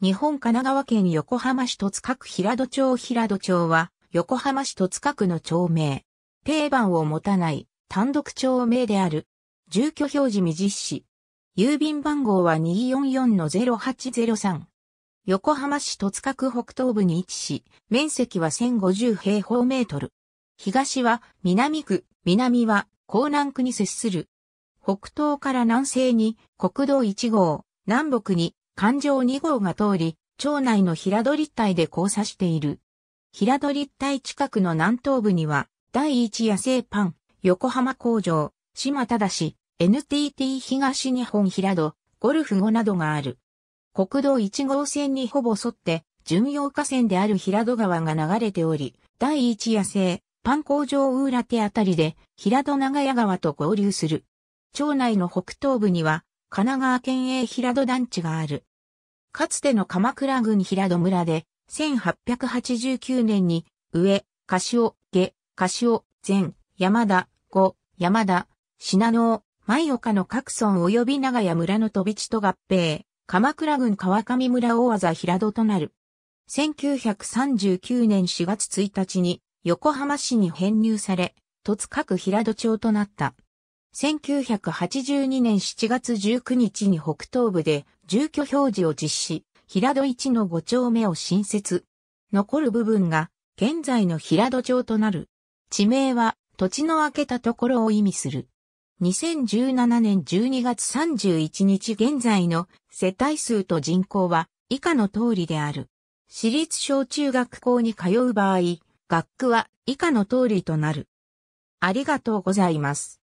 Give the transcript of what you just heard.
日本神奈川県横浜市戸塚区平戸町平戸町は、横浜市戸塚区の町名。定番を持たない単独町名である。住居表示未実施。郵便番号は244-0803。横浜市戸塚区北東部に位置し、面積は1050平方メートル。東は南区、南は港南区に接する。北東から南西に国道1号、南北に環状2号が通り、町内の平戸立体で交差している。平戸立体近くの南東部には、第一野生パン、横浜工場、島し、NTT 東日本平戸、ゴルフ後などがある。国道1号線にほぼ沿って、巡洋河川である平戸川が流れており、第一野生、パン工場裏手あたりで、平戸長屋川と合流する。町内の北東部には、神奈川県営平戸団地がある。かつての鎌倉郡平戸村で、1889年に、上、柏、下、柏、前、山田、後、山田、品能、舞岡の各村及び長屋村の飛び地と合併、鎌倉郡川上村大技平戸となる。1939年4月1日に横浜市に編入され、戸塚区平戸町となった。1982年7月19日に北東部で住居表示を実施、平戸市の5丁目を新設。残る部分が現在の平戸町となる。地名は土地の開けたところを意味する。2017年12月31日現在の世帯数と人口は以下の通りである。私立小中学校に通う場合、学区は以下の通りとなる。ありがとうございます。